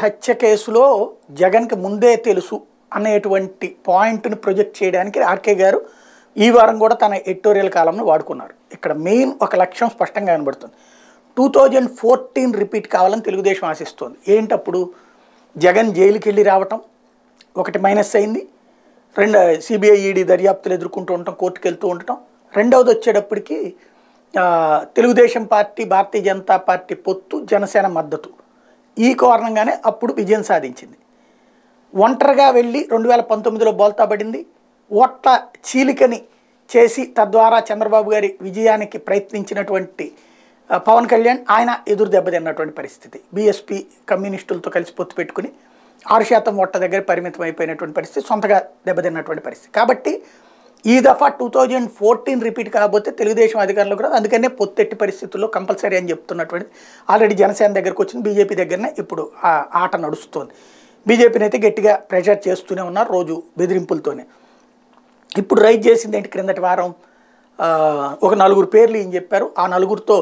హత్య కేసులో జగన్కి ముందే తెలుసు అనేటువంటి పాయింట్ని ప్రొజెక్ట్ చేయడానికి ఆర్కే గారు ఈ వారం కూడా తన ఎడిటోరియల్ కాలంను వాడుకున్నారు ఇక్కడ మెయిన్ ఒక లక్ష్యం స్పష్టంగా కనబడుతుంది టూ థౌజండ్ ఫోర్టీన్ రిపీట్ కావాలని తెలుగుదేశం ఆశిస్తోంది ఏంటప్పుడు జగన్ జైలుకి వెళ్ళి రావటం ఒకటి మైనస్ అయింది రెండు సిబిఐ ఈడీ దర్యాప్తులు ఎదుర్కొంటూ ఉండటం కోర్టుకు వెళ్తూ ఉండటం రెండవది వచ్చేటప్పటికి తెలుగుదేశం పార్టీ భారతీయ జనతా పార్టీ పొత్తు జనసేన మద్దతు ఈ కారణంగానే అప్పుడు విజయం సాధించింది ఒంటరిగా వెళ్ళి రెండు వేల పంతొమ్మిదిలో బోల్తా పడింది ఓట్ల చీలికని చేసి తద్వారా చంద్రబాబు గారి విజయానికి ప్రయత్నించినటువంటి పవన్ కళ్యాణ్ ఆయన ఎదురు దెబ్బతిన్నటువంటి పరిస్థితి బీఎస్పీ కమ్యూనిస్టులతో కలిసి పొత్తు పెట్టుకుని ఆరు శాతం ఒట్ట దగ్గర పరిమితం అయిపోయినటువంటి పరిస్థితి సొంతగా దెబ్బతిన్నటువంటి పరిస్థితి కాబట్టి ఈ దఫా టూ థౌజండ్ ఫోర్టీన్ రిపీట్ కాకపోతే తెలుగుదేశం అధికారంలోకి రాదు అందుకనే పొత్తెట్టి పరిస్థితుల్లో కంపల్సరీ అని చెప్తున్నటువంటి ఆల్రెడీ జనసేన దగ్గరకు వచ్చింది బీజేపీ దగ్గరనే ఇప్పుడు ఆ ఆట నడుస్తుంది బీజేపీని అయితే గట్టిగా ప్రెషర్ చేస్తూనే ఉన్నారు రోజు బెదిరింపులతోనే ఇప్పుడు రైజ్ చేసింది ఏంటి క్రిందటి వారం ఒక నలుగురు పేర్లు ఏం చెప్పారు ఆ నలుగురితో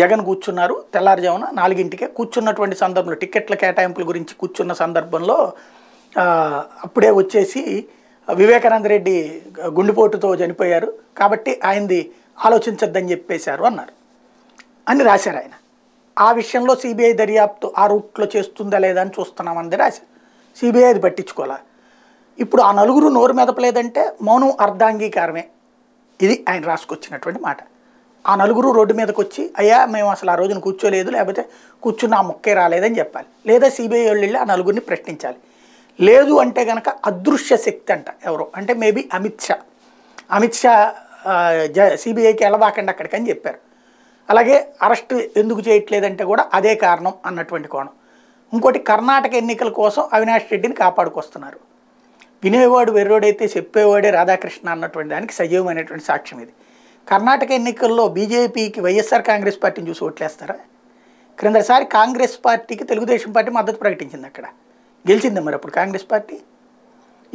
జగన్ కూర్చున్నారు తెల్లారుజామున నాలుగింటికే కూర్చున్నటువంటి సందర్భంలో టికెట్ల కేటాయింపుల గురించి కూర్చున్న సందర్భంలో అప్పుడే వచ్చేసి వివేకానంద రెడ్డి గుండెపోటుతో చనిపోయారు కాబట్టి ఆయనది ఆలోచించద్దని చెప్పేశారు అన్నారు అని రాశారు ఆయన ఆ విషయంలో సిబిఐ దర్యాప్తు ఆ రూట్లో చేస్తుందా లేదా అని చూస్తున్నామని రాశారు సిబిఐ అది పట్టించుకోలే ఇప్పుడు ఆ నలుగురు నోరు మెదపలేదంటే మౌనం అర్ధాంగీకారమే ఇది ఆయన రాసుకొచ్చినటువంటి మాట ఆ నలుగురు రోడ్డు మీదకి వచ్చి అయ్యా మేము అసలు ఆ రోజున కూర్చోలేదు లేకపోతే కూర్చున్న ఆ ముక్కే రాలేదని చెప్పాలి లేదా సిబిఐ వాళ్ళు వెళ్ళి ఆ నలుగురిని ప్రశ్నించాలి లేదు అంటే కనుక అదృశ్య శక్తి అంట ఎవరో అంటే మేబీ అమిత్ షా అమిత్ షా జ సిబిఐకి వెళ్ళబాకండి అక్కడికి అని చెప్పారు అలాగే అరెస్ట్ ఎందుకు చేయట్లేదంటే కూడా అదే కారణం అన్నటువంటి కోణం ఇంకోటి కర్ణాటక ఎన్నికల కోసం అవినాష్ రెడ్డిని కాపాడుకొస్తున్నారు వినేవాడు వెర్రోడైతే చెప్పేవాడే రాధాకృష్ణ అన్నటువంటి దానికి సజీవమైనటువంటి సాక్ష్యం ఇది కర్ణాటక ఎన్నికల్లో బీజేపీకి వైఎస్ఆర్ కాంగ్రెస్ పార్టీని చూసి ఓట్లేస్తారా క్రిందసారి కాంగ్రెస్ పార్టీకి తెలుగుదేశం పార్టీ మద్దతు ప్రకటించింది అక్కడ గెలిచింది మరి అప్పుడు కాంగ్రెస్ పార్టీ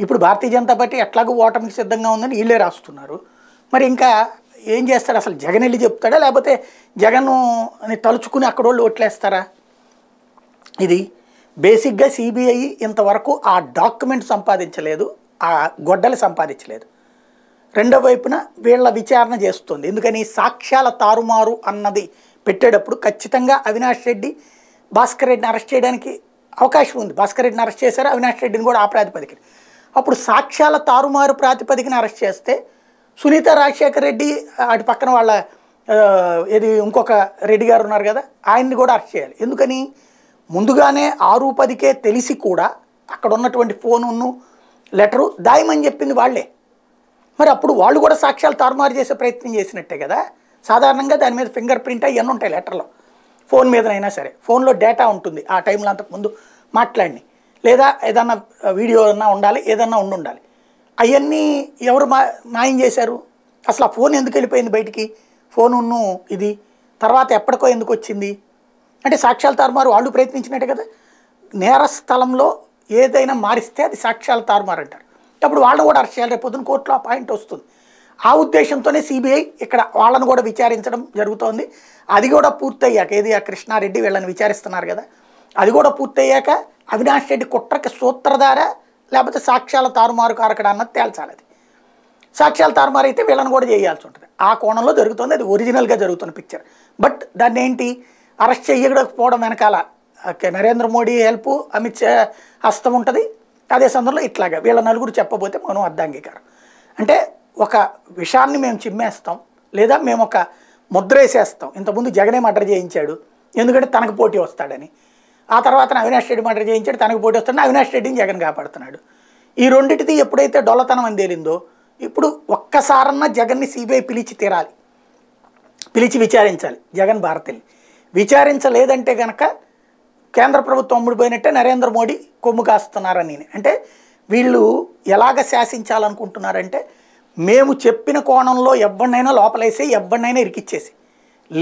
ఇప్పుడు భారతీయ జనతా పార్టీ ఎట్లాగో ఓటమికి సిద్ధంగా ఉందని వీళ్ళే రాస్తున్నారు మరి ఇంకా ఏం చేస్తారు అసలు జగన్ వెళ్ళి చెప్తాడా లేకపోతే జగన్ అని తలుచుకుని అక్కడ వాళ్ళు ఓట్లేస్తారా ఇది బేసిక్గా సిబిఐ ఇంతవరకు ఆ డాక్యుమెంట్ సంపాదించలేదు ఆ గొడ్డలు సంపాదించలేదు రెండో వైపున వీళ్ళ విచారణ చేస్తుంది ఎందుకని సాక్ష్యాల తారుమారు అన్నది పెట్టేటప్పుడు ఖచ్చితంగా అవినాష్ రెడ్డి భాస్కర్ రెడ్డిని అరెస్ట్ చేయడానికి అవకాశం ఉంది భాస్కర్ రెడ్డిని అరెస్ట్ చేశారు అవినాష్ రెడ్డిని కూడా ఆ ప్రాతిపదికన అప్పుడు సాక్ష్యాల తారుమారు ప్రాతిపదికన అరెస్ట్ చేస్తే సునీత రాజశేఖర్ రెడ్డి అటు పక్కన వాళ్ళ ఇది ఇంకొక రెడ్డి గారు ఉన్నారు కదా ఆయన్ని కూడా అరెస్ట్ చేయాలి ఎందుకని ముందుగానే ఆరు పదికే తెలిసి కూడా అక్కడ ఉన్నటువంటి ఫోను లెటరు దాయమని చెప్పింది వాళ్ళే మరి అప్పుడు వాళ్ళు కూడా సాక్ష్యాలు తారుమారు చేసే ప్రయత్నం చేసినట్టే కదా సాధారణంగా దాని మీద ఫింగర్ ప్రింట్ అవన్నీ ఉంటాయి లెటర్లో ఫోన్ మీదనైనా సరే ఫోన్లో డేటా ఉంటుంది ఆ టైంలో అంతకుముందు మాట్లాడిని లేదా ఏదన్నా వీడియో అన్నా ఉండాలి ఏదన్నా ఉండి ఉండాలి అవన్నీ ఎవరు మా మాయం చేశారు అసలు ఆ ఫోన్ ఎందుకు వెళ్ళిపోయింది బయటికి ఫోనును ఇది తర్వాత ఎప్పటికో ఎందుకు వచ్చింది అంటే సాక్ష్యాల తారుమారు వాళ్ళు ప్రయత్నించినట్టే కదా నేర స్థలంలో ఏదైనా మారిస్తే అది సాక్ష్యాల తారుమారు అంటారు అప్పుడు వాళ్ళు కూడా అరెస్ట్ చేయాలి రేపు పొద్దున కోర్టులో ఆ పాయింట్ వస్తుంది ఆ ఉద్దేశంతోనే సిబిఐ ఇక్కడ వాళ్ళను కూడా విచారించడం జరుగుతోంది అది కూడా పూర్తయ్యాక ఏది ఆ కృష్ణారెడ్డి వీళ్ళని విచారిస్తున్నారు కదా అది కూడా పూర్తయ్యాక అవినాష్ రెడ్డి కుట్రకి సూత్రధార లేకపోతే సాక్ష్యాల తారుమారు కారకడ అన్నది తేల్చాలి అది తారుమారు అయితే వీళ్ళని కూడా చేయాల్సి ఉంటుంది ఆ కోణంలో జరుగుతుంది అది ఒరిజినల్గా జరుగుతున్న పిక్చర్ బట్ దాన్ని ఏంటి అరెస్ట్ చేయకపోవడం వెనకాల ఓకే నరేంద్ర మోడీ హెల్ప్ అమిత్ షా హస్తం ఉంటుంది అదే సందర్భంలో ఇట్లాగా వీళ్ళ నలుగురు చెప్పబోతే మనం అర్థం అంటే ఒక విషాన్ని మేము చిమ్మేస్తాం లేదా మేము ఒక ముద్ర వేసేస్తాం ఇంతకుముందు జగనే మర్డర్ చేయించాడు ఎందుకంటే తనకు పోటీ వస్తాడని ఆ తర్వాత అవినాష్ రెడ్డి మర్డర్ చేయించాడు తనకు పోటీ వస్తాడని అవినాష్ రెడ్డిని జగన్ కాపాడుతున్నాడు ఈ రెండింటిది ఎప్పుడైతే డొల్లతనం అందేలిందో ఇప్పుడు ఒక్కసారన్నా జగన్ని సిబిఐ పిలిచి తీరాలి పిలిచి విచారించాలి జగన్ భారతిని విచారించలేదంటే కనుక కేంద్ర ప్రభుత్వం అమ్ముడిపోయినట్టే నరేంద్ర మోడీ కొమ్ము కాస్తున్నారని అంటే వీళ్ళు ఎలాగ శాసించాలనుకుంటున్నారంటే మేము చెప్పిన కోణంలో ఎవరినైనా లోపలేసే ఎవరినైనా ఇరికిచ్చేసి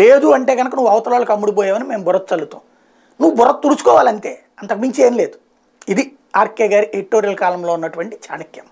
లేదు అంటే కనుక నువ్వు అవతల వాళ్ళకి అమ్ముడిపోయావని మేము బుర్ర చల్లుతాం నువ్వు బుర్ర తుడుచుకోవాలంతే అంతకుమించి ఏం లేదు ఇది ఆర్కే గారి ఎడిటోరియల్ కాలంలో ఉన్నటువంటి చాణక్యం